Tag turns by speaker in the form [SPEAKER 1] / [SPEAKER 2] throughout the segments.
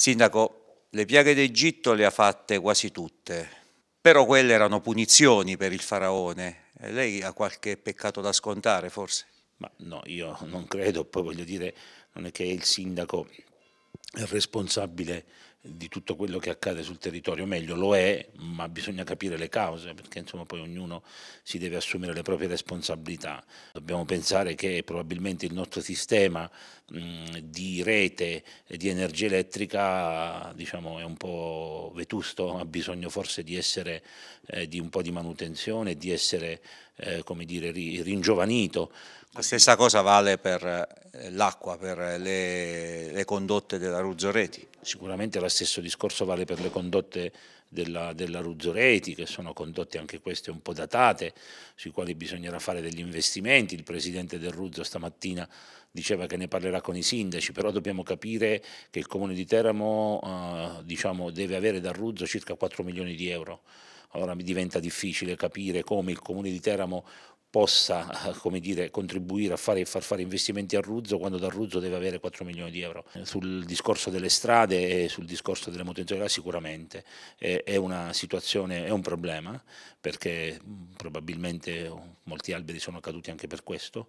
[SPEAKER 1] Sindaco, le piaghe d'Egitto le ha fatte quasi tutte, però quelle erano punizioni per il faraone. lei ha qualche peccato da scontare forse? Ma
[SPEAKER 2] no, io non credo, poi voglio dire, non è che il sindaco è responsabile di tutto quello che accade sul territorio, meglio lo è, ma bisogna capire le cause, perché insomma poi ognuno si deve assumere le proprie responsabilità. Dobbiamo pensare che probabilmente il nostro sistema mh, di rete di energia elettrica diciamo, è un po' vetusto, ha bisogno forse di essere eh, di un po' di manutenzione, di essere eh, come dire, ri ringiovanito. La stessa
[SPEAKER 1] cosa vale per eh, l'acqua, per eh, le, le condotte della Ruzzo Reti.
[SPEAKER 2] Sicuramente lo stesso discorso vale per le condotte della, della Ruzzoreti, che sono condotte anche queste un po' datate, sui quali bisognerà fare degli investimenti. Il presidente del Ruzzo stamattina diceva che ne parlerà con i sindaci, però dobbiamo capire che il comune di Teramo eh, diciamo, deve avere dal Ruzzo circa 4 milioni di euro allora mi diventa difficile capire come il comune di Teramo possa eh, dire, contribuire a fare, far fare investimenti a Ruzzo quando da Ruzzo deve avere 4 milioni di euro. Sul discorso delle strade e sul discorso delle manutenzioni sicuramente eh, è una situazione, è un problema perché mm, probabilmente oh, molti alberi sono caduti anche per questo,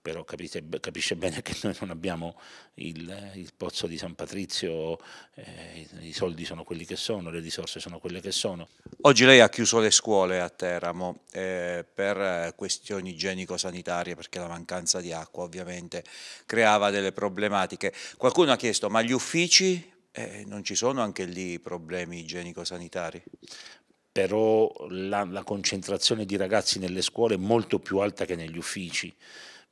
[SPEAKER 2] però capite, capisce bene che noi non abbiamo il, il pozzo di San Patrizio, eh, i soldi sono quelli che sono, le risorse sono quelle che sono.
[SPEAKER 1] Oggi lei ha chiuso le scuole a Teramo eh, per eh, questioni igienico-sanitarie, perché la mancanza di acqua ovviamente creava delle problematiche. Qualcuno ha chiesto, ma gli uffici
[SPEAKER 2] eh, non ci sono anche lì problemi igienico-sanitari? Però la, la concentrazione di ragazzi nelle scuole è molto più alta che negli uffici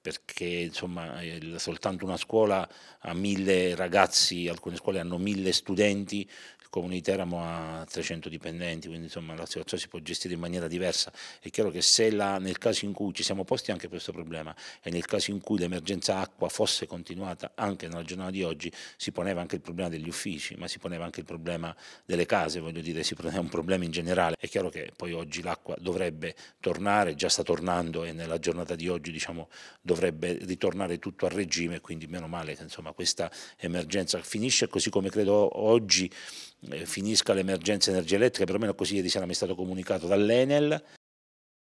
[SPEAKER 2] perché insomma soltanto una scuola ha mille ragazzi, alcune scuole hanno mille studenti, comunità di a 300 dipendenti, quindi insomma la situazione si può gestire in maniera diversa. È chiaro che se la, nel caso in cui ci siamo posti anche questo problema e nel caso in cui l'emergenza acqua fosse continuata anche nella giornata di oggi, si poneva anche il problema degli uffici, ma si poneva anche il problema delle case, voglio dire, si poneva un problema in generale. È chiaro che poi oggi l'acqua dovrebbe tornare, già sta tornando e nella giornata di oggi diciamo, dovrebbe ritornare tutto a regime, quindi meno male che insomma, questa emergenza finisce, così come credo oggi eh, finisca l'emergenza energia elettrica, perlomeno così ieri diciamo, sera mi è stato comunicato dall'Enel,